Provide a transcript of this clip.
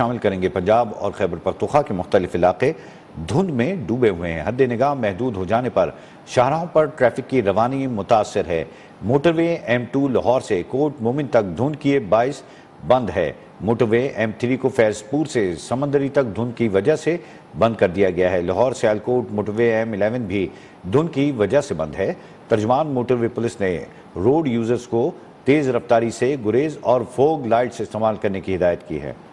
शामिल करेंगे पंजाब और खैबर पख्तूखा के मुख्तलिफ इलाके धुंध में डूबे हुए हैं हद निगाह महदूद हो जाने पर शाहराहों पर ट्रैफिक की रवानी मुतासर है मोटरवे एम टू लाहौर से कोट मोमिन तक धुंध किए बाईस बंद है मोटरवे एम थ्री को फैजपुर से समंदरी तक धुंध की वजह से बंद कर दिया गया है Lahore Sialkot motorway M eleven भी धुंध की वजह से बंद है तर्जमान मोटरवे पुलिस ने रोड यूजर्स को तेज़ रफ्तारी से गुरेज और फोग लाइट इस्तेमाल करने की हिदायत की है